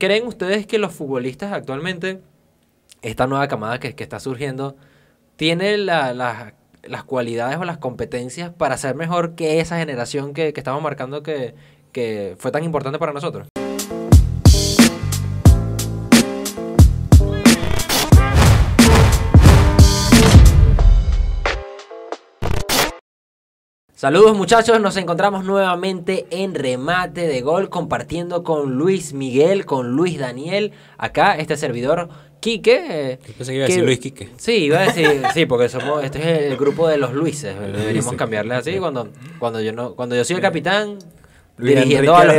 ¿Creen ustedes que los futbolistas actualmente, esta nueva camada que, está surgiendo, tiene las cualidades o las competencias para ser mejor que esa generación que, estamos marcando que fue tan importante para nosotros? Saludos muchachos, nos encontramos nuevamente en remate de gol compartiendo con Luis Miguel, con Luis Daniel, acá este servidor Quique. pensé que iba a decir Luis Quique. Sí, iba a decir, sí, porque somos, este es el grupo de los Luises, deberíamos cambiarle así cuando, cuando yo no, cuando yo soy el capitán, dirigiendo a los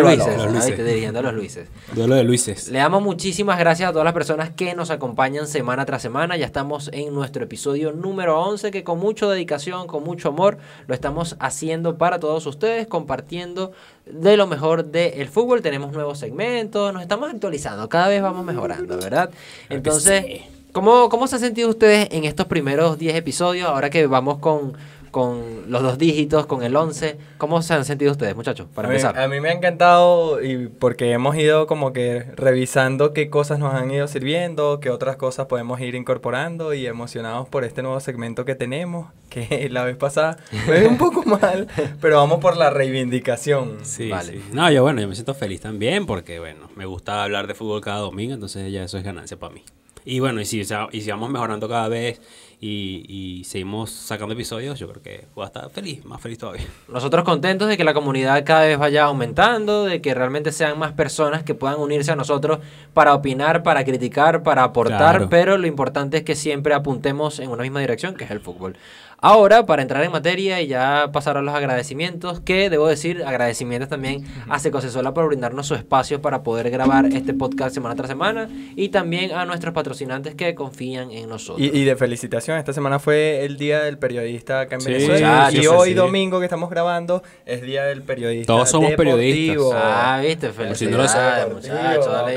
Luises, los de Luises. Le damos muchísimas gracias a todas las personas que nos acompañan semana tras semana. Ya estamos en nuestro episodio número 11 que con mucha dedicación, con mucho amor, lo estamos haciendo para todos ustedes, compartiendo de lo mejor del fútbol. Tenemos nuevos segmentos, nos estamos actualizando, cada vez vamos mejorando, ¿verdad? Entonces, ¿cómo, cómo se han sentido ustedes en estos primeros 10 episodios ahora que vamos con con los dos dígitos, con el 11. ¿Cómo se han sentido ustedes, muchachos, para empezar? a mí me ha encantado y porque hemos ido como que revisando qué cosas nos han ido sirviendo, qué otras cosas podemos ir incorporando y emocionados por este nuevo segmento que tenemos, que la vez pasada fue un poco mal, pero vamos por la reivindicación. Sí, vale. No, yo bueno, yo me siento feliz también porque, bueno, me gusta hablar de fútbol cada domingo, entonces ya eso es ganancia para mí. Y bueno, y si, y si vamos mejorando cada vez y, seguimos sacando episodios, yo creo que voy a estar feliz, más feliz todavía. Nosotros contentos de que la comunidad cada vez vaya aumentando, de que realmente sean más personas que puedan unirse a nosotros para opinar, para criticar, para aportar, pero lo importante es que siempre apuntemos en una misma dirección, que es el fútbol. Ahora, para entrar en materia y ya pasar a los agradecimientos, que debo decir, agradecimientos también a Sola por brindarnos su espacio para poder grabar este podcast semana tras semana y también a nuestros patrocinantes que confían en nosotros. Y, de felicitación, esta semana fue el Día del Periodista acá en Venezuela. y hoy, domingo, que estamos grabando, es Día del Periodista. Todos somos periodistas. Ah, viste, felicidades,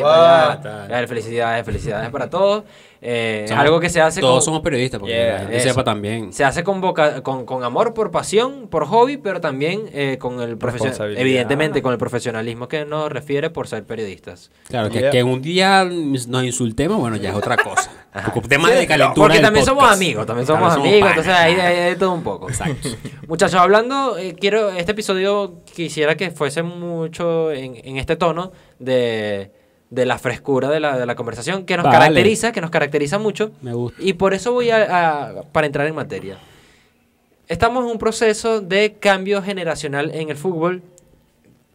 ah, dale, felicidades, felicidades para todos. Eh, algo que se hace. Todos somos periodistas, porque la gente sepa también. Se hace con, con, amor, por pasión, por hobby, pero también eh, con el profesionalismo. Evidentemente, con el profesionalismo que nos refiere por ser periodistas. Claro, que, un día nos insultemos, bueno, ya es otra cosa. Porque también somos amigos, también somos amigos, entonces ahí de, todo un poco. Muchachos, hablando, eh, quiero. Este episodio quisiera que fuese mucho en este tono de de la frescura de la, de la conversación que nos caracteriza, que nos caracteriza mucho. Me Y por eso voy a, para entrar en materia. Estamos en un proceso de cambio generacional en el fútbol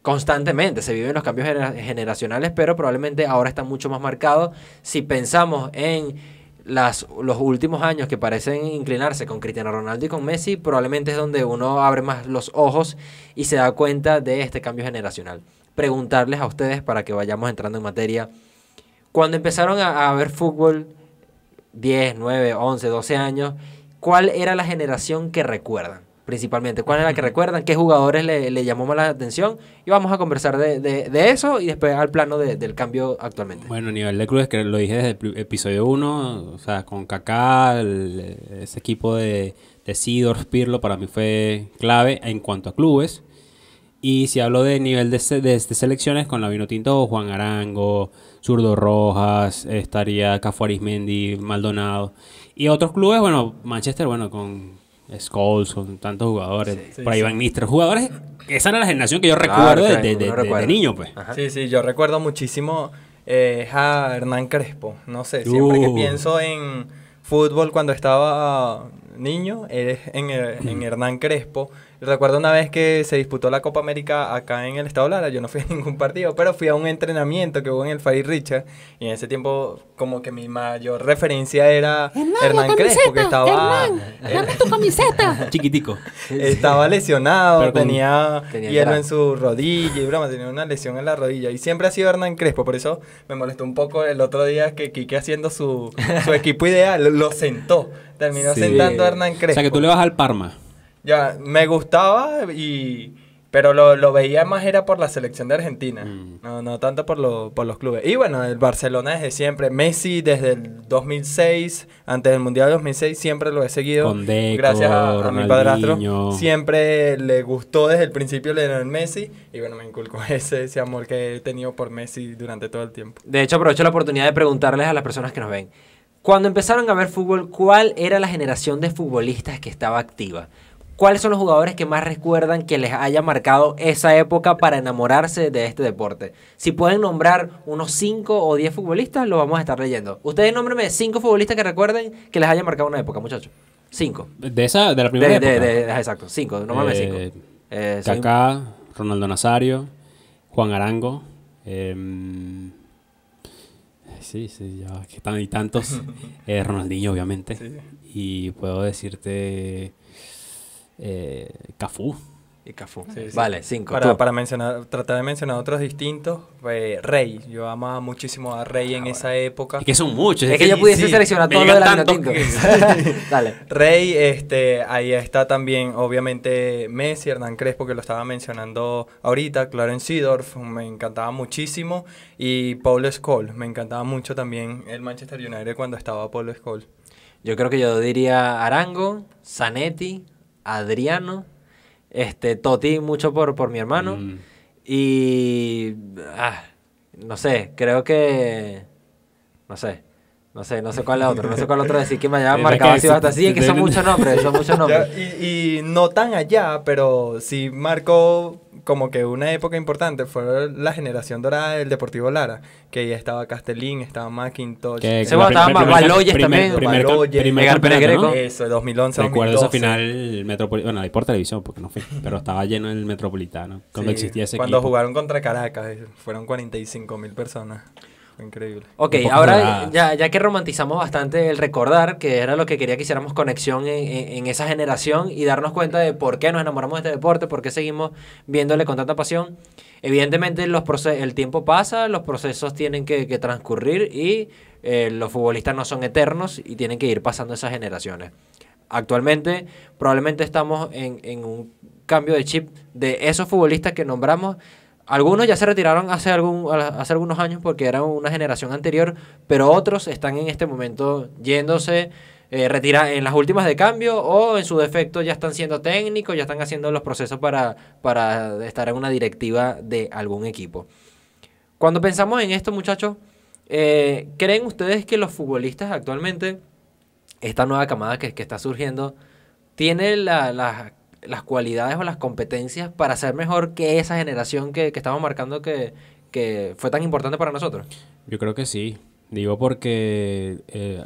constantemente. Se viven los cambios generacionales, pero probablemente ahora está mucho más marcado. Si pensamos en las, los últimos años que parecen inclinarse con Cristiano Ronaldo y con Messi, probablemente es donde uno abre más los ojos y se da cuenta de este cambio generacional preguntarles a ustedes para que vayamos entrando en materia. Cuando empezaron a, ver fútbol, 10, 9, 11, 12 años, ¿cuál era la generación que recuerdan? Principalmente, ¿cuál era la que recuerdan? ¿Qué jugadores le, llamó más la atención? Y vamos a conversar de, eso y después al plano del cambio actualmente. Bueno, a nivel de clubes, que lo dije desde el episodio 1, o sea, con Kaká, ese equipo de, de Sidor, Pirlo, para mí fue clave en cuanto a clubes. Y si hablo de nivel de, selecciones, con la vino tinto, Juan Arango, Zurdo Rojas, estaría Arismendi Maldonado. Y otros clubes, bueno, Manchester, bueno, con Scholes, con tantos jugadores. por ahí van Jugadores, esa era la generación que yo recuerdo, desde de, niño, pues. Sí, sí, yo recuerdo muchísimo eh, a Hernán Crespo. No sé, siempre que uh. pienso en fútbol cuando estaba niño, eres en, Hernán Crespo. Recuerdo una vez que se disputó la Copa América acá en el Estado Lara, yo no fui a ningún partido, pero fui a un entrenamiento que hubo en el Farid Richard y en ese tiempo como que mi mayor referencia era Hernán, Crespo, que estaba... Hernán, tu camiseta. Chiquitico. Estaba lesionado, tenía, hielo en su rodilla y broma, tenía una lesión en la rodilla y siempre ha sido Hernán Crespo, por eso me molestó un poco el otro día que Quique haciendo su, su equipo ideal, lo sentó terminó sentando Hernán Crespo. O sea, que tú le vas al Parma. Ya, me gustaba y... Pero lo, veía más era por la selección de Argentina, mm. no, no tanto por, lo, por los clubes. Y bueno, el Barcelona desde siempre, Messi desde el 2006, antes del Mundial 2006, siempre lo he seguido. gracias a, mi padrastro. Siempre le gustó desde el principio el Messi y bueno, me inculcó ese, ese amor que he tenido por Messi durante todo el tiempo. De hecho, aprovecho la oportunidad de preguntarles a las personas que nos ven. Cuando empezaron a ver fútbol, ¿cuál era la generación de futbolistas que estaba activa? ¿Cuáles son los jugadores que más recuerdan que les haya marcado esa época para enamorarse de este deporte? Si pueden nombrar unos 5 o 10 futbolistas, lo vamos a estar leyendo. Ustedes nómbrenme 5 futbolistas que recuerden que les haya marcado una época, muchachos. 5. ¿De esa? ¿De la primera época? exacto, 5, nómbrenme 5. Eh, eh, Kaká, Ronaldo Nazario, Juan Arango, eh, sí, sí, ya que están ahí tantos. Eh, Ronaldinho, obviamente. Y puedo decirte eh, Cafú y Cafú. Vale, cinco. Para, mencionar, tratar de mencionar otros distintos, eh, Rey. Yo amaba muchísimo a Rey en ah, esa época. que son muchos. Es, que, yo pudiese seleccionar todo los de la Rey, este, ahí está también, obviamente, Messi, Hernán Crespo, que lo estaba mencionando ahorita, Clarence Seedorf, me encantaba muchísimo. Y Paul Scholl, me encantaba mucho también el Manchester United cuando estaba Paul Scholl. Yo creo que yo diría Arango, Zanetti, Adriano este, Toti mucho por, por mi hermano. Mm. Y. Ah, no sé, creo que. No sé. No sé, no sé cuál es otro, no sé cuál otro decir que me Marcaba marcado así hasta así, es que son muchos nombres, son muchos nombres. Y, no tan allá, pero sí marcó como que una época importante, fue la generación dorada del Deportivo Lara, que ya estaba Castellín, estaba McIntosh, estaba Baloyes también, Baloyes, primer Pérez Greco. Eso, 2011, 2011, Recuerdo 2012. esa final metropolitano, bueno, ahí por televisión, porque no fui, pero estaba lleno el metropolitano, cuando existía ese Cuando jugaron contra Caracas, fueron 45 mil personas increíble. Ok, ahora ya, ya, que romantizamos bastante el recordar, que era lo que quería que hiciéramos conexión en, en, esa generación y darnos cuenta de por qué nos enamoramos de este deporte, por qué seguimos viéndole con tanta pasión. Evidentemente los el tiempo pasa, los procesos tienen que, transcurrir y eh, los futbolistas no son eternos y tienen que ir pasando esas generaciones. Actualmente probablemente estamos en, en un cambio de chip de esos futbolistas que nombramos algunos ya se retiraron hace, algún, hace algunos años porque eran una generación anterior, pero otros están en este momento yéndose, eh, en las últimas de cambio o en su defecto ya están siendo técnicos, ya están haciendo los procesos para, para estar en una directiva de algún equipo. Cuando pensamos en esto, muchachos, eh, ¿creen ustedes que los futbolistas actualmente, esta nueva camada que, que está surgiendo, tiene la, las las cualidades o las competencias para ser mejor que esa generación que, estamos marcando que, fue tan importante para nosotros? Yo creo que sí. Digo porque eh,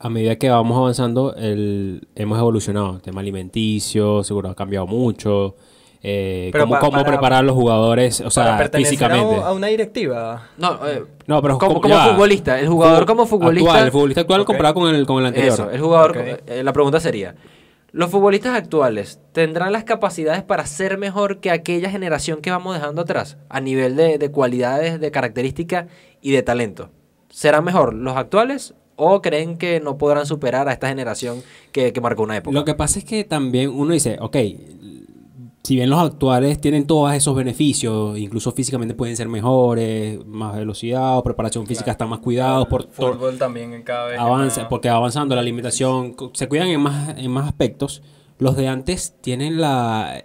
a medida que vamos avanzando, el, hemos evolucionado. El tema alimenticio, seguro ha cambiado mucho. Eh, cómo, preparar a los jugadores, o sea, físicamente. A, una directiva. No, eh, no pero como, futbolista, el jugador como futbolista. el futbolista actual comparado con el, anterior. el jugador, la pregunta sería, los futbolistas actuales tendrán las capacidades para ser mejor que aquella generación que vamos dejando atrás a nivel de, cualidades, de características y de talento. ¿Serán mejor los actuales o creen que no podrán superar a esta generación que, que marcó una época? Lo que pasa es que también uno dice, ok, si bien los actuales tienen todos esos beneficios, incluso físicamente pueden ser mejores, más velocidad o preparación física está están más cuidados por fútbol también cada porque avanzando la alimentación se cuidan en más en más aspectos. Los de antes tienen la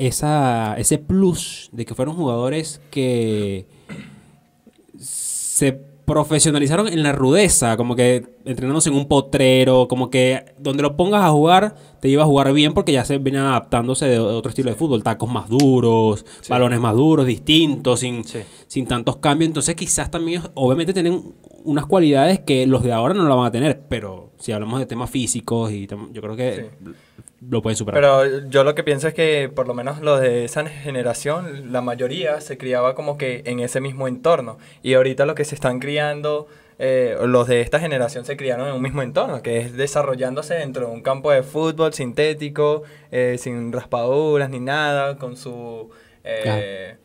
esa ese plus de que fueron jugadores que se profesionalizaron en la rudeza, como que entrenándose en un potrero, como que donde lo pongas a jugar te iba a jugar bien porque ya se venía adaptándose de otro estilo de fútbol, tacos más duros, balones más duros, distintos, sin, tantos cambios. Entonces quizás también obviamente tienen unas cualidades que los de ahora no la van a tener, pero si hablamos de temas físicos y yo creo que lo pueden superar. Pero yo lo que pienso es que por lo menos los de esa generación, la mayoría se criaba como que en ese mismo entorno y ahorita lo que se están criando eh, los de esta generación se criaron en un mismo entorno, que es desarrollándose dentro de un campo de fútbol sintético, eh, sin raspaduras ni nada, con su... Eh,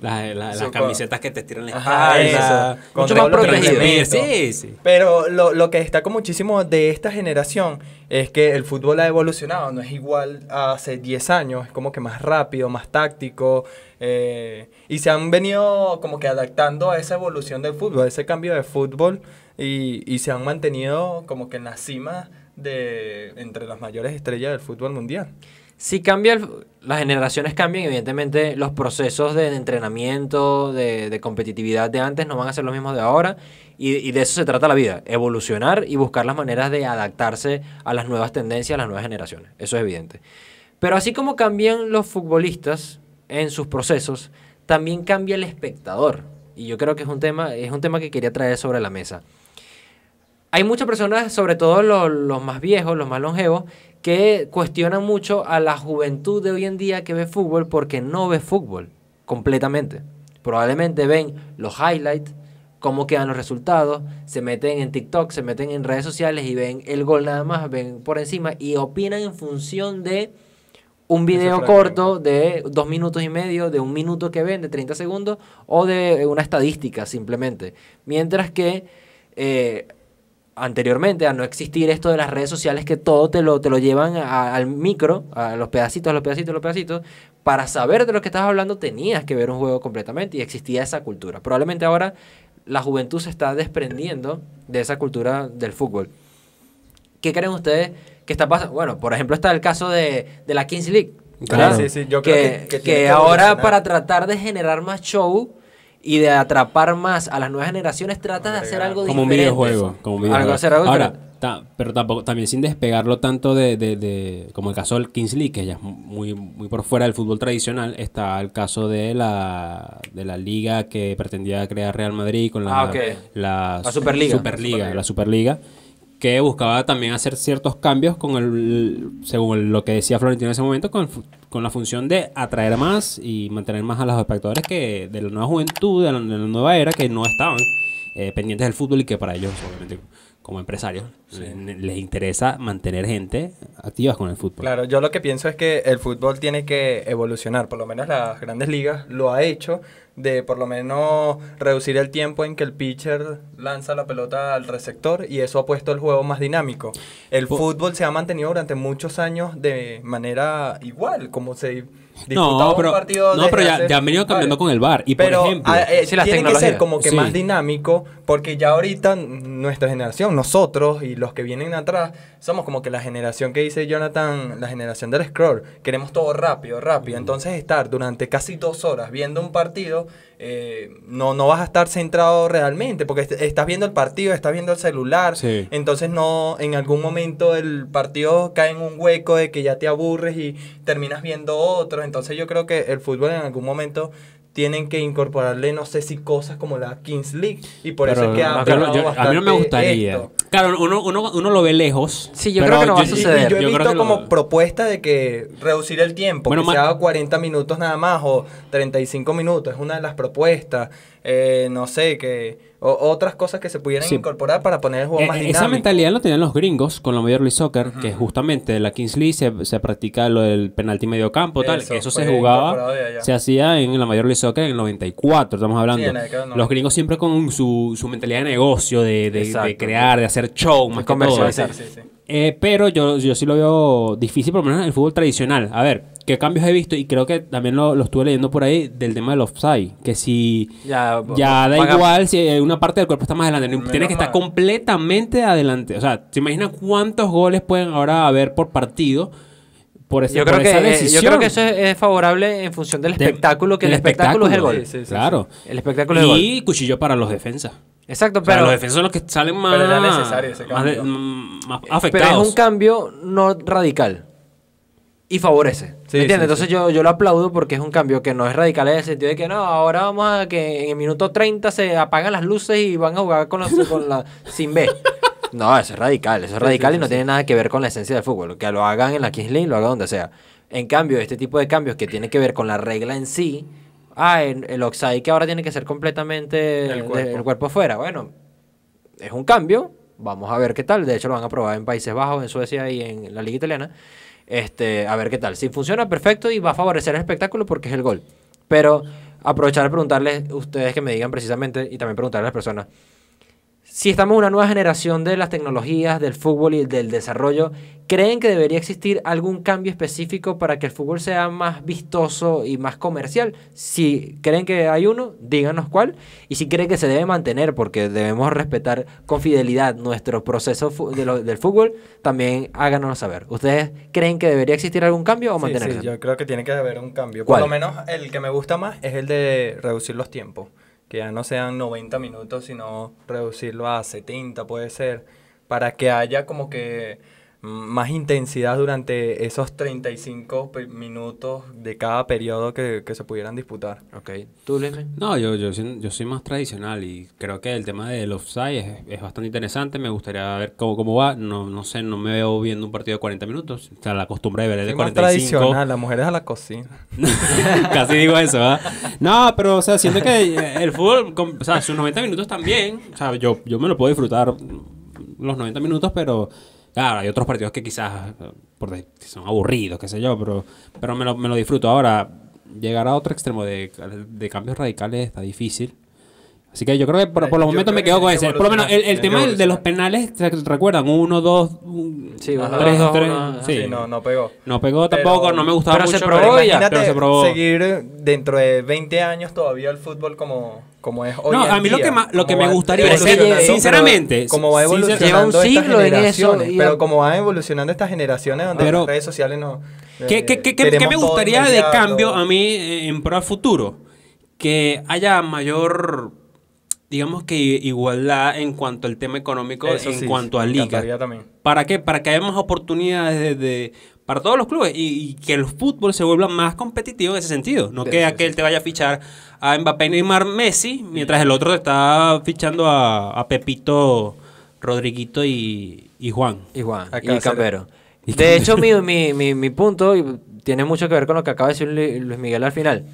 las, camisetas que te tiran la espalda. Mucho más protegido. Sí, Pero lo, que destaco muchísimo de esta generación es que el fútbol ha evolucionado. No es igual a hace 10 años. Es como que más rápido, más táctico. Eh, y se han venido como que adaptando a esa evolución del fútbol, a ese cambio de fútbol. Y, y se han mantenido como que en la cima de entre las mayores estrellas del fútbol mundial. Si cambia, las generaciones cambian, evidentemente los procesos de, entrenamiento, de, competitividad de antes no van a ser los mismos de ahora. Y, de eso se trata la vida, evolucionar y buscar las maneras de adaptarse a las nuevas tendencias, a las nuevas generaciones. Eso es evidente. Pero así como cambian los futbolistas en sus procesos, también cambia el espectador. Y yo creo que es un tema, es un tema que quería traer sobre la mesa hay muchas personas, sobre todo los, los, más viejos, los más longevos, que cuestionan mucho a la juventud de hoy en día que ve fútbol porque no ve fútbol completamente. Probablemente ven los highlights, cómo quedan los resultados, se meten en TikTok, se meten en redes sociales y ven el gol nada más, ven por encima y opinan en función de un video corto de dos minutos y medio, de un minuto que ven, de 30 segundos, o de una estadística simplemente. Mientras que eh, anteriormente, a no existir esto de las redes sociales que todo te lo, te lo llevan al micro, a los pedacitos, a los pedacitos, a los pedacitos, para saber de lo que estabas hablando tenías que ver un juego completamente y existía esa cultura. Probablemente ahora la juventud se está desprendiendo de esa cultura del fútbol. ¿Qué creen ustedes que está pasando? Bueno, por ejemplo está el caso de, la Kings League. Sí, sí, yo creo que ahora para tratar de generar más show y de atrapar más a las nuevas generaciones, trata de hacer algo como diferente. videojuego, como un videojuego. Ahora, pero tampoco, también sin despegarlo tanto de, de, de, como el caso del Kings League, que ya es muy, muy por fuera del fútbol tradicional, está el caso de la, de la liga que pretendía crear Real Madrid con la, ah, la, Superliga, Superliga. La Superliga que buscaba también hacer ciertos cambios con el, según lo que decía Florentino en ese momento, con, con la función de atraer más y mantener más a los espectadores que de la nueva juventud, de la, nueva era, que no estaban eh, pendientes del fútbol y que para ellos obviamente como empresarios les interesa mantener gente activa con el fútbol. Claro, yo lo que pienso es que el fútbol tiene que evolucionar, por lo menos las grandes ligas lo ha hecho de por lo menos reducir el tiempo en que el pitcher lanza la pelota al receptor y eso ha puesto el juego más dinámico. El fútbol se ha mantenido durante muchos años de manera igual, como se no, pero, no, pero ya, han venido cambiando con el bar Y pero, por ejemplo, ah, eh, tiene que ser como que más dinámico, porque ya ahorita nuestra generación, nosotros y los que vienen atrás, somos como que la generación que dice Jonathan, la generación del scroll. Queremos todo rápido, rápido. Mm. Entonces, estar durante casi dos horas viendo un partido, eh, no, no vas a estar centrado realmente, porque estás viendo el partido, estás viendo el celular. Entonces, no, en algún momento el partido cae en un hueco de que ya te aburres y terminas viendo otro. Entonces yo creo que el fútbol en algún momento tienen que incorporarle, no sé si cosas como la Kings League. Y por eso es que A mí no me gustaría. Claro, uno, uno, lo ve lejos. Sí, yo creo que no va a suceder. Yo, he visto como propuesta de que reducir el tiempo, que sea 40 minutos nada más o 35 minutos. Es una de las propuestas. Eh, no sé, que otras cosas que se pudieran incorporar para poner el juego e, más dinámico. Esa mentalidad lo tenían los gringos con la mayor League Soccer, que justamente la Kings League se, se practica lo del penalti medio campo, tal, que eso se jugaba, se hacía en la mayor League Soccer en el 94, estamos hablando. Los gringos siempre con su, su mentalidad de negocio, de, crear, de hacer show, más que eh, pero yo, yo sí lo veo difícil, por lo menos en el fútbol tradicional. A ver, ¿qué cambios he visto? Y creo que también lo, estuve leyendo por ahí del tema del offside. Que si ya, da igual si una parte del cuerpo está más adelante. Tiene que estar completamente adelante. O sea, ¿te imaginas cuántos goles pueden ahora haber por partido? Por, ese, eh, yo creo que, Yo creo que eso es, favorable en función del espectáculo, que el, espectáculo, es el gol. claro. El espectáculo es el gol. Y cuchillo para los defensas. Exacto, pero. los defensores son los que salen más. era Más, mm, eh, afectados. Pero es un cambio no radical. Y favorece. ¿me ¿Entiendes? Entonces Yo, yo lo aplaudo porque es un cambio que no es radical en el sentido de que no, ahora vamos a que en el minuto 30 se apagan las luces y van a jugar con, la. sin B. No, eso es radical. Eso es radical y no tiene nada que ver con la esencia del fútbol. Que lo hagan en la Kings League, lo hagan donde sea. En cambio, este tipo de cambios que tiene que ver con la regla en sí ah, el, el Oxide que ahora tiene que ser completamente el cuerpo. afuera Bueno, es un cambio, vamos a ver qué tal. De hecho, lo van a probar en Países Bajos, en Suecia y en la Liga Italiana. Este, a ver qué tal. Si funciona, perfecto y va a favorecer el espectáculo porque es el gol. Pero aprovechar a preguntarles, ustedes que me digan precisamente, y también preguntarle a las personas, si estamos en una nueva generación de las tecnologías, del fútbol y del desarrollo, ¿creen que debería existir algún cambio específico para que el fútbol sea más vistoso y más comercial? Si creen que hay uno, díganos cuál. Y si creen que se debe mantener, porque debemos respetar con fidelidad nuestro proceso del fútbol, también háganos saber. ¿Ustedes creen que debería existir algún cambio o mantenerlo? Sí, yo creo que tiene que haber un cambio. Por lo menos el que me gusta más es el de reducir los tiempos que ya no sean 90 minutos, sino reducirlo a 70 puede ser, para que haya como que más intensidad durante esos 35 minutos de cada periodo que, se pudieran disputar. Ok. ¿Tú, No, yo, yo, soy, más tradicional y creo que el tema del offside es, es bastante interesante. Me gustaría ver cómo, cómo va. No, sé, no me veo viendo un partido de 40 minutos. O sea, la costumbre de ver el de 45. Más tradicional, la mujer es a la cocina. Casi digo eso, ¿verdad? No, pero, o sea, siento que el fútbol, o sea, sus 90 minutos también. O sea, yo, yo me lo puedo disfrutar los 90 minutos, pero Claro, hay otros partidos que quizás son aburridos, qué sé yo, pero, pero me, lo, me lo disfruto. Ahora, llegar a otro extremo de, de cambios radicales está difícil. Así que yo creo que por, por los momentos me quedo con ese. Por lo menos el, tema de los penales, ¿se recuerdan? Uno, dos, sí, tres, sí. no, no pegó. No pegó tampoco, no me gustaba pero mucho. Se probó pero, ya. pero se probó. seguir dentro de 20 años todavía el fútbol como, como es hoy No, a mí lo que, más lo que me gustaría, sinceramente, como va evolucionando lleva un siglo eso. Pero como van evolucionando estas generaciones donde las redes sociales no... Eh, ¿Qué, qué, qué, qué me gustaría de cambio a mí en pro al futuro? Que haya mayor digamos que igualdad en cuanto al tema económico, en cuanto a liga. También. ¿Para qué? Para que haya más oportunidades de, para todos los clubes y, que el fútbol se vuelva más competitivo en ese sentido. No que aquel te vaya a fichar a Mbappé, Neymar, Messi, mientras el otro te está fichando a, Pepito, Rodriguito y, Juan. Y Juan, Acá y Campero. De hecho, mi, mi, mi, mi punto tiene mucho que ver con lo que acaba de decir Luis Miguel al final.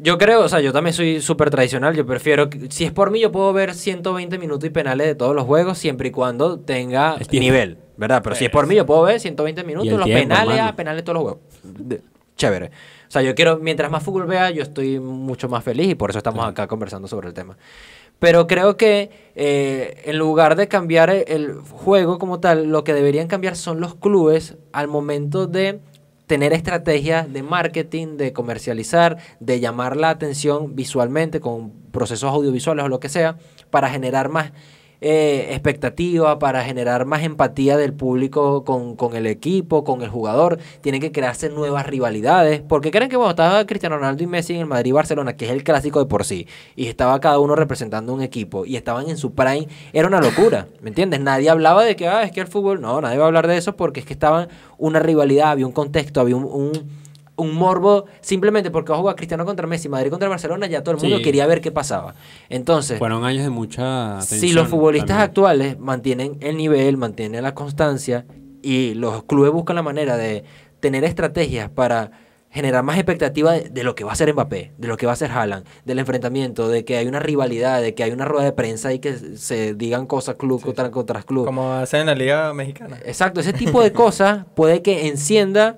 Yo creo, o sea, yo también soy súper tradicional. Yo prefiero, si es por mí, yo puedo ver 120 minutos y penales de todos los juegos siempre y cuando tenga nivel, ¿verdad? Pero si es por mí, yo puedo ver 120 minutos, los penales, a ah, penales de todos los juegos. chévere. O sea, yo quiero, mientras más fútbol vea, yo estoy mucho más feliz y por eso estamos acá conversando sobre el tema. Pero creo que eh, en lugar de cambiar el juego como tal, lo que deberían cambiar son los clubes al momento de tener estrategias de marketing, de comercializar, de llamar la atención visualmente con procesos audiovisuales o lo que sea, para generar más eh, expectativa, para generar más empatía del público con, el equipo, con el jugador. Tienen que crearse nuevas rivalidades. Porque creen que bueno, estaba Cristiano Ronaldo y Messi en el Madrid y Barcelona, que es el clásico de por sí, y estaba cada uno representando un equipo y estaban en su prime, era una locura. ¿Me entiendes? Nadie hablaba de que ah, es que el fútbol, no, nadie va a hablar de eso porque es que estaban una rivalidad, había un contexto, había un un morbo simplemente porque jugaba Cristiano contra Messi, Madrid contra Barcelona, ya todo el mundo quería ver qué pasaba. Entonces, fueron años de mucha tensión Si los futbolistas actuales mantienen el nivel, mantienen la constancia y los clubes buscan la manera de tener estrategias para generar más expectativa de, lo que va a ser Mbappé, de lo que va a ser Haaland, del enfrentamiento, de que hay una rivalidad, de que hay una rueda de prensa y que se digan cosas club contra, contra club. Como hacen en la Liga Mexicana. Exacto, ese tipo de cosas puede que encienda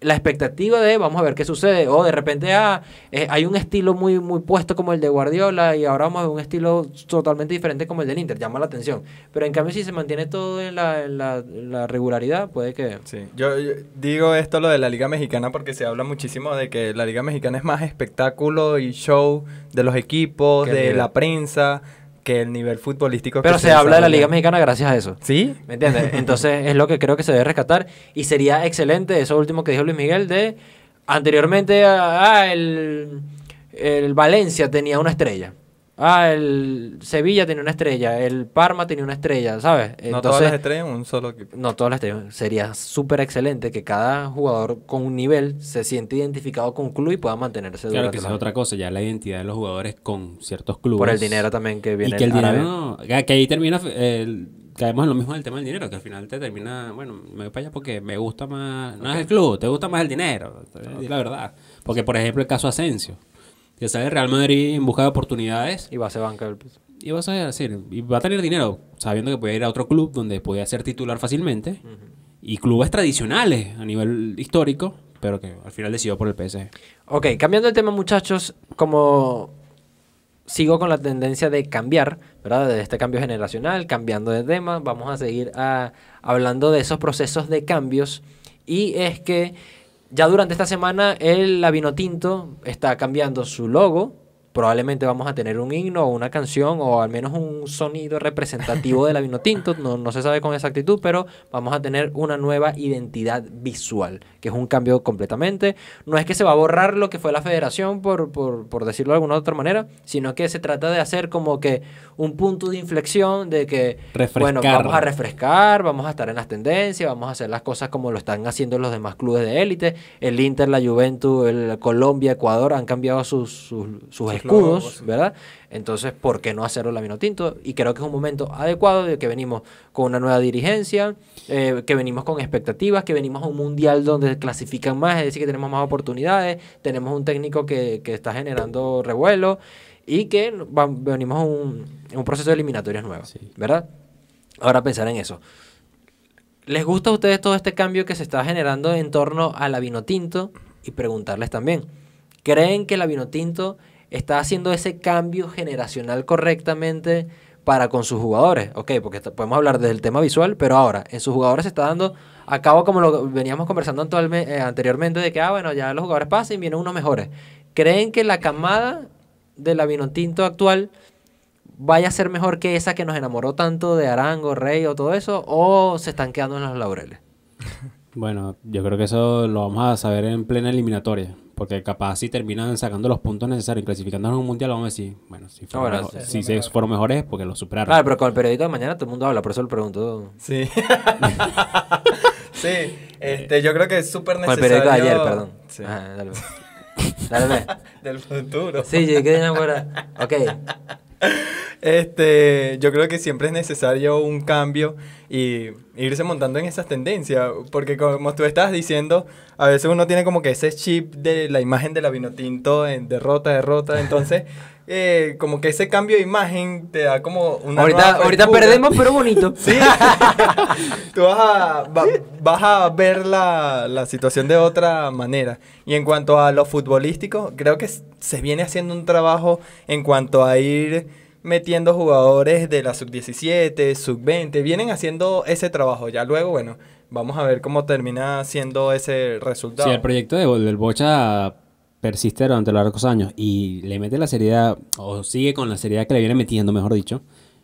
la expectativa de vamos a ver qué sucede. O de repente ah, eh, hay un estilo muy, muy puesto como el de Guardiola y ahora vamos a ver un estilo totalmente diferente como el del Inter. Llama la atención. Pero en cambio, si se mantiene todo en la, la, regularidad, puede que. Sí, yo, digo esto lo de la Liga Mexicana porque se habla muchísimo de que la Liga Mexicana es más espectáculo y show de los equipos, de la prensa que el nivel futbolístico. Pero se, habla de la Liga Mexicana gracias a eso. ¿Sí? ¿Me entiendes? Entonces es lo que creo que se debe rescatar y sería excelente eso último que dijo Luis Miguel de anteriormente, ah, el, el Valencia tenía una estrella. Ah, el Sevilla tiene una estrella, el Parma tiene una estrella, ¿sabes? no todas las estrellas en un solo equipo. No todas las estrellas. Sería súper excelente que cada jugador con un nivel se siente identificado con un club y pueda mantenerse. Claro que eso es otra cosa, ya la identidad de los jugadores con ciertos clubes. Por el dinero también que viene. Y que el ah, que ahí termina, eh, caemos en lo mismo del tema del dinero, que al final te termina, bueno, me voy para allá porque me gusta más, no es el club, te gusta más el dinero, la verdad. Porque por ejemplo el caso Asensio. Ya sabes, Real Madrid en busca de oportunidades. Y va a ser banca del Y va a y va a tener dinero, sabiendo que puede ir a otro club donde puede ser titular fácilmente. Y clubes tradicionales a nivel histórico, pero que al final decidió por el PSG. Ok, cambiando de tema, muchachos, como sigo con la tendencia de cambiar, ¿verdad? De este cambio generacional, cambiando de tema, vamos a seguir ah, hablando de esos procesos de cambios. Y es que ya durante esta semana el Tinto está cambiando su logo probablemente vamos a tener un himno o una canción o al menos un sonido representativo de la Vinotinto, no, no se sabe con exactitud, pero vamos a tener una nueva identidad visual, que es un cambio completamente. No es que se va a borrar lo que fue la federación, por, por, por decirlo de alguna otra manera, sino que se trata de hacer como que un punto de inflexión de que, bueno, vamos a refrescar, vamos a estar en las tendencias, vamos a hacer las cosas como lo están haciendo los demás clubes de élite, el Inter, la Juventus, el Colombia, Ecuador, han cambiado sus, sus, sus Cudos, ¿verdad? Entonces, ¿por qué no hacerlo la tinto Y creo que es un momento adecuado de que venimos con una nueva dirigencia, eh, que venimos con expectativas, que venimos a un mundial donde clasifican más, es decir, que tenemos más oportunidades, tenemos un técnico que, está generando revuelo y que venimos a un, proceso de eliminatorias nuevas, ¿verdad? Ahora pensar en eso. ¿Les gusta a ustedes todo este cambio que se está generando en torno a la tinto Y preguntarles también, ¿creen que la tinto está haciendo ese cambio generacional correctamente para con sus jugadores. Ok, porque podemos hablar desde el tema visual, pero ahora en sus jugadores se está dando a cabo como lo veníamos conversando eh, anteriormente de que, ah, bueno, ya los jugadores pasan y vienen unos mejores. ¿Creen que la camada de la Vinotinto actual vaya a ser mejor que esa que nos enamoró tanto de Arango, Rey o todo eso? ¿O se están quedando en los laureles? Bueno, yo creo que eso lo vamos a saber en plena eliminatoria. Porque capaz si terminan sacando los puntos necesarios y clasificándonos en un mundial, vamos a decir, bueno, si fueron, ah, si fueron mejores, porque los superaron. Claro, pero con el periódico de mañana todo el mundo habla, por eso lo pregunto. Sí. sí, este, yo creo que es súper necesario. Con el periódico de ayer, perdón. Sí. Ah, pues. dale. Dale. Del futuro. Sí, sí quedé enamorada. Ok. Este, yo creo que siempre es necesario un cambio y irse montando en esas tendencias, porque como tú estabas diciendo, a veces uno tiene como que ese chip de la imagen de la tinto en derrota, derrota, entonces Eh, como que ese cambio de imagen te da como una. Ahorita, ahorita perdemos, pero bonito. sí. Tú vas a, ver la, situación de otra manera. Y en cuanto a lo futbolístico, creo que se viene haciendo un trabajo en cuanto a ir metiendo jugadores de la sub-17, sub-20. Vienen haciendo ese trabajo. Ya luego, bueno, vamos a ver cómo termina siendo ese resultado. Sí, el proyecto de, del Bocha persiste durante largos años y le mete la seriedad, o sigue con la seriedad que le viene metiendo, mejor dicho,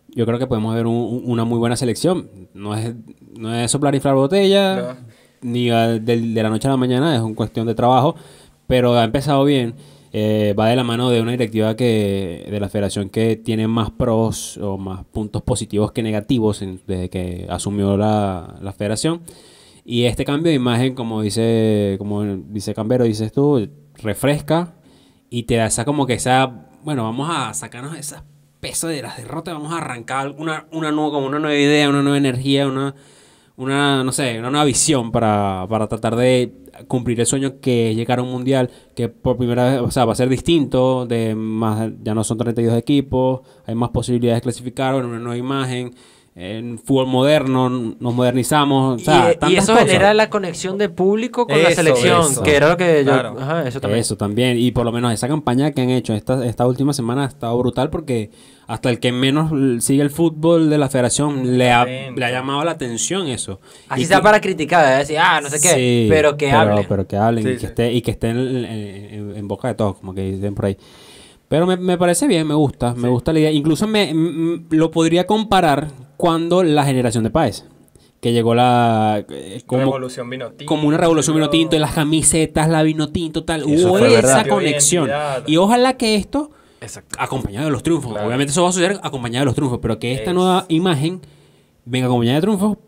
yo creo que podemos ver una muy buena selección. No es, no es soplar y inflar botella, ni de, la noche a la mañana, es una cuestión de trabajo, pero ha empezado bien. Eh, va de la mano de una directiva que de la federación que tiene más pros o más puntos positivos que negativos desde que asumió la, la federación. Y este cambio de imagen, como dice, como dice Cambero, dices tú, refresca y te da esa como que esa, bueno, vamos a sacarnos esas peso de las derrotas, vamos a arrancar una, una, nueva, como una nueva idea, una nueva energía, una, una no sé, una nueva visión para, para tratar de cumplir el sueño que es llegar a un mundial que por primera vez, o sea, va a ser distinto, de más, ya no son 32 equipos, hay más posibilidades de clasificar, una nueva imagen en fútbol moderno, nos modernizamos. y, eso genera la conexión de público con la selección, eso. que era lo que yo. eso también. Eso también. Y por lo menos esa campaña que han hecho esta, esta última semana ha estado brutal porque hasta el que menos sigue el fútbol de la federación le ha, le ha llamado la atención eso. Así está sea para criticar, ¿eh? decir, ah, no sé qué, pero que hablen. Pero que hablen y, que estén esté, y que en, boca de todos, como que dicen por ahí. Pero me, parece bien, me gusta, me gusta la idea. Incluso me, lo podría comparar cuando la generación de Páez, que llegó la... Eh, como, revolución Como una revolución vino tinto, las camisetas, la vino tinto, tal. Hubo esa conexión. Y ojalá que esto, acompañado de los triunfos, obviamente eso va a suceder acompañado de los triunfos, pero que esta nueva imagen venga acompañada de triunfos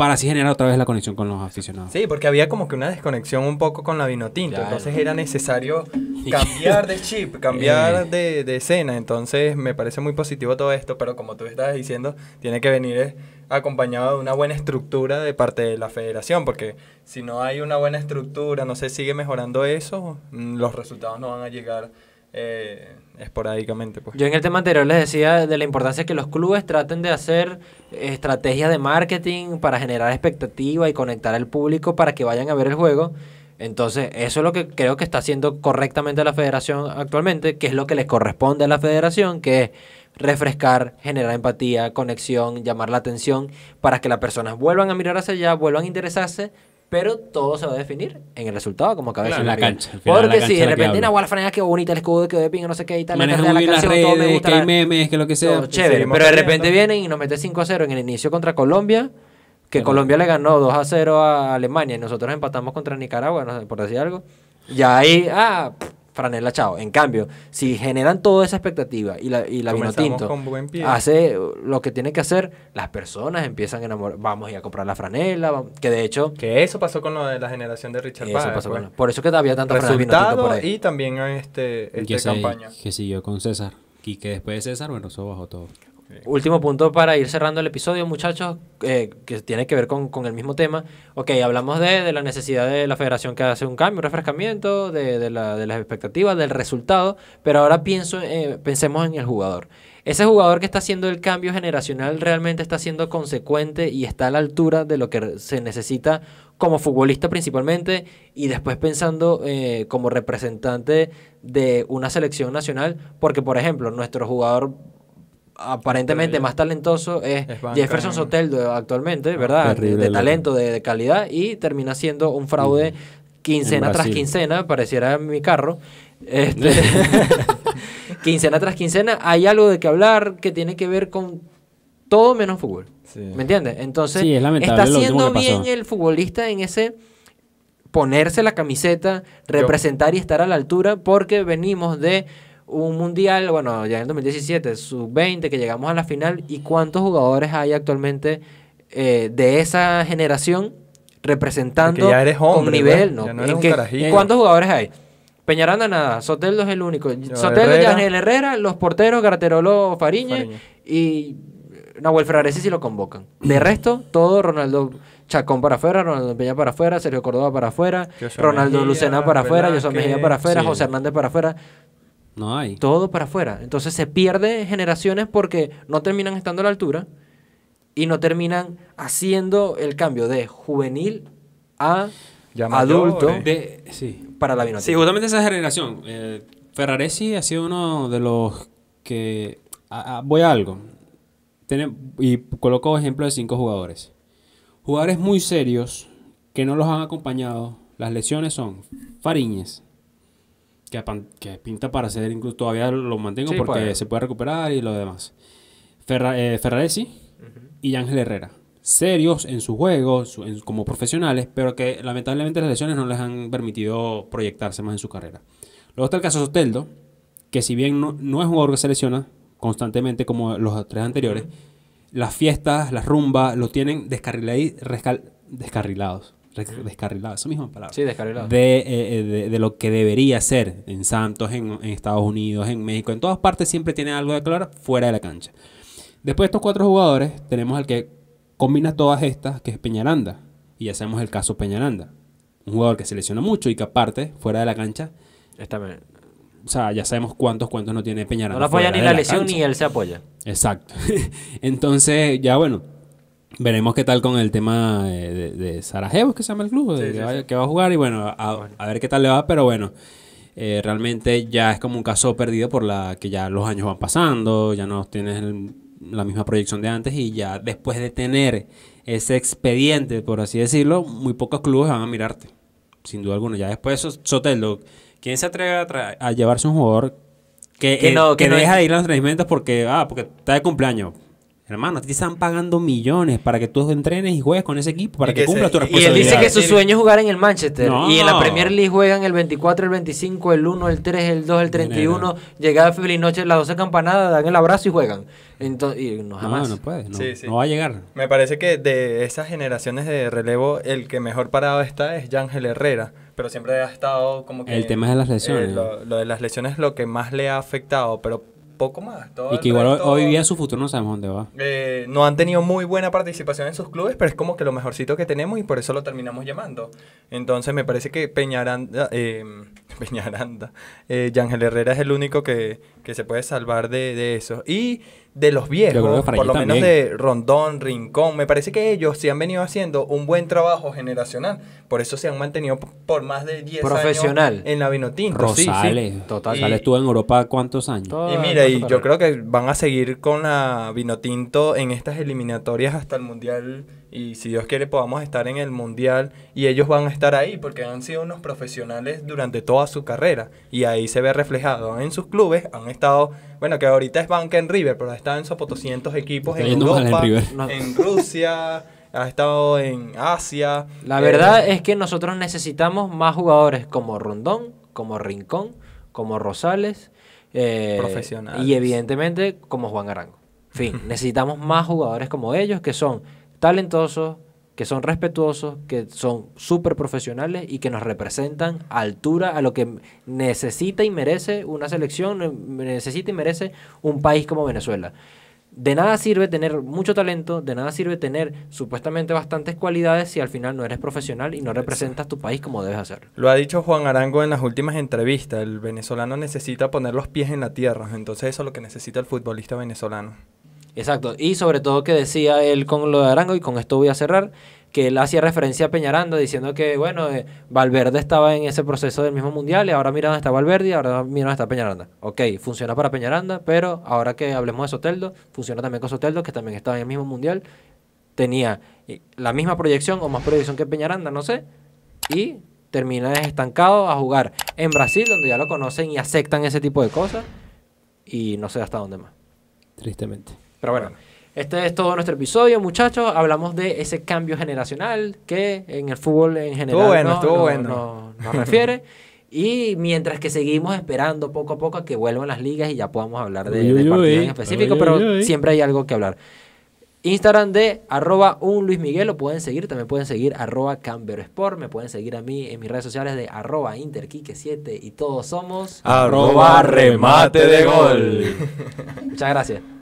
para así generar otra vez la conexión con los aficionados. Sí, porque había como que una desconexión un poco con la vinotinto, entonces era necesario cambiar de chip, cambiar eh. de, de, escena, entonces me parece muy positivo todo esto, pero como tú estabas diciendo, tiene que venir eh, acompañado de una buena estructura de parte de la federación, porque si no hay una buena estructura, no se sigue mejorando eso, mm, los resultados no van a llegar eh, esporádicamente. Pues. Yo en el tema anterior les decía de la importancia que los clubes traten de hacer estrategias de marketing para generar expectativa y conectar al público para que vayan a ver el juego. Entonces, eso es lo que creo que está haciendo correctamente la federación actualmente, que es lo que les corresponde a la federación, que es refrescar, generar empatía, conexión, llamar la atención, para que las personas vuelvan a mirar hacia allá, vuelvan a interesarse, pero todo se va a definir en el resultado, como cabeza En la cancha. Porque si de repente una Franega, qué bonita el escudo, quedó de pinga, no sé qué y tal, la, la canción, todo me gusta. Que hay memes, que lo que sea. chévere, pero de repente vienen y nos meten 5 a 0 en el inicio contra Colombia, que Colombia le ganó 2 a 0 a Alemania y nosotros empatamos contra Nicaragua, no sé, por decir algo. Y ahí, ah, franela chao. En cambio, si generan toda esa expectativa y la, y la hace lo que tiene que hacer, las personas empiezan a enamorar, vamos a ir a comprar la franela, que de hecho... Que eso pasó con lo de la generación de Richard Paz. Pues. por eso que había tantas tinto por ahí. y también este, este que siguió con César. Y que después de César, bueno, eso bajó todo. Último punto para ir cerrando el episodio, muchachos, eh, que tiene que ver con, el mismo tema. Ok, hablamos de, la necesidad de la federación que hace un cambio, un refrescamiento, de, las expectativas, del resultado, pero ahora pienso, eh, pensemos en el jugador. Ese jugador que está haciendo el cambio generacional realmente está siendo consecuente y está a la altura de lo que se necesita como futbolista principalmente y después pensando eh, como representante de una selección nacional, porque por ejemplo nuestro jugador aparentemente más talentoso es, Jefferson Soteldo actualmente, ah, ¿verdad? de, talento, de, calidad, y termina siendo un fraude mm. quincena tras quincena, pareciera mi carro. Este, quincena tras quincena, hay algo de que hablar que tiene que ver con todo menos fútbol. ¿Me entiendes? Entonces, está haciendo bien el futbolista en ese ponerse la camiseta, representar y estar a la altura, porque venimos de un mundial, bueno, ya en 2017, sub-20, que llegamos a la final, y cuántos jugadores hay actualmente eh, de esa generación representando un con pues, nivel, ¿no? no cuántos jugadores hay? Peñaranda nada, Soteldo es el único. Sotelo, Soteldo, Herrera. Herrera, los porteros, Graterolo Fariñe, y Nahuel Ferraresi si lo convocan. De resto, todo Ronaldo Chacón para afuera, Ronaldo Peña para afuera, Sergio Córdoba para afuera, Ronaldo Lucena para afuera, José Mejía para afuera, José Hernández para afuera. No hay. Todo para afuera. Entonces se pierde generaciones porque no terminan estando a la altura y no terminan haciendo el cambio de juvenil a adulto de, para la vida. Sí, justamente esa generación. Eh, Ferraresi ha sido uno de los que... voy a algo. y coloco ejemplo de cinco jugadores. Jugadores muy serios que no los han acompañado. Las lesiones son fariñes, que, pinta para ser, incluso todavía lo mantengo porque pues. se puede recuperar y lo demás. Eh, Ferraresi y Ángel Herrera. Serios en su juego, como profesionales, pero que lamentablemente las lesiones no les han permitido proyectarse más en su carrera. Luego está el caso Soteldo, que si bien no, es un jugador que selecciona constantemente como los tres anteriores, las fiestas, las rumbas, lo tienen descarrilados descarrilado, eso misma palabra. Sí, descarrilado. Eh, eh, de, lo que debería ser en Santos, en, Estados Unidos, en México, en todas partes siempre tiene algo de claro fuera de la cancha. Después de estos cuatro jugadores, tenemos al que combina todas estas, que es Peñaranda. Y ya sabemos el caso Peñaranda. Un jugador que se lesiona mucho y que aparte, fuera de la cancha... Está O sea, ya sabemos cuántos, cuántos no tiene Peñaranda. No apoya ni la, lesión ni él se apoya. Exacto. Entonces, ya bueno, Veremos qué tal con el tema eh, de, Sarajevo, que se llama el club, eh, que, va, a jugar y bueno a, ver qué tal le va, pero bueno, eh, realmente ya es como un caso perdido por la que ya los años van pasando, ya no tienes la misma proyección de antes y ya después de tener ese expediente, por así decirlo, muy pocos clubes van a mirarte, sin duda alguna. Ya después Sotelo, ¿quién se atreve a, llevarse un jugador que, no, que, no deja de ir a los entrenamientos porque, ah, porque está de cumpleaños? Hermano, a ti te están pagando millones para que tú entrenes y juegues con ese equipo, para que, cumplas tu responsabilidad. Y él dice que su sueño es jugar en el Manchester. Y en la Premier League juegan el 24, el 25, el 1, el 3, el 2, el 31. Llegada a y noche, las 12 campanadas, dan el abrazo y juegan. Entonces, y no, jamás. No, no puede, no, va a llegar. Me parece que de esas generaciones de relevo, el que mejor parado está es Yángel Herrera. Pero siempre ha estado como que... El tema de las eh, lesiones. lo, lo de las lesiones es lo que más le ha afectado, pero poco más. y que igual hoy día su futuro no sabemos dónde va. Eh, no han tenido muy buena participación en sus clubes, pero es como que lo mejorcito que tenemos y por eso lo terminamos llamando. Entonces me parece que Peñarán... Eh, Peñaranda. Eh, Yangel Herrera es el único que, se puede salvar de, eso. Y de los viejos, por lo menos de Rondón, Rincón, me parece que ellos sí han venido haciendo un buen trabajo generacional. Por eso se han mantenido por más de 10 Profesional. años en la Vinotinto. Rosales, total. estuvo en Europa cuántos años. y mira, y yo creo que van a seguir con la Vinotinto en estas eliminatorias hasta el Mundial y si Dios quiere podamos estar en el mundial y ellos van a estar ahí porque han sido unos profesionales durante toda su carrera y ahí se ve reflejado en sus clubes, han estado, bueno, que ahorita es banca en River, pero ha estado en sopotoscientos equipos en Europa, en, Rusia, ha estado en Asia. La verdad eh, es que nosotros necesitamos más jugadores como Rondón, como Rincón, como Rosales eh, profesionales. y evidentemente como Juan Arango. En fin, necesitamos más jugadores como ellos que son talentosos, que son respetuosos, que son súper profesionales y que nos representan a altura a lo que necesita y merece una selección, necesita y merece un país como Venezuela. De nada sirve tener mucho talento, de nada sirve tener supuestamente bastantes cualidades si al final no eres profesional y no representas tu país como debes hacerlo. Lo ha dicho Juan Arango en las últimas entrevistas, el venezolano necesita poner los pies en la tierra, entonces eso es lo que necesita el futbolista venezolano. Exacto, y sobre todo que decía él con lo de Arango, y con esto voy a cerrar, que él hacía referencia a Peñaranda diciendo que, bueno, eh, Valverde estaba en ese proceso del mismo mundial y ahora mira dónde está Valverde y ahora mira dónde está Peñaranda. Ok, funciona para Peñaranda, pero ahora que hablemos de Soteldo, funciona también con Soteldo, que también estaba en el mismo mundial, tenía eh, la misma proyección o más proyección que Peñaranda, no sé, y termina estancado a jugar en Brasil, donde ya lo conocen y aceptan ese tipo de cosas, y no sé hasta dónde más. Tristemente. Pero bueno, este es todo nuestro episodio, muchachos. Hablamos de ese cambio generacional que en el fútbol en general no, bueno. nos refiere. Y mientras que seguimos esperando poco a poco a que vuelvan las ligas y ya podamos hablar de, partidos en específico, pero siempre hay algo que hablar. Instagram de arroba un lo pueden seguir, también pueden seguir arroba Sport, me pueden seguir a mí en mis redes sociales de arroba interquique7 y todos somos arroba remate de gol. Muchas gracias.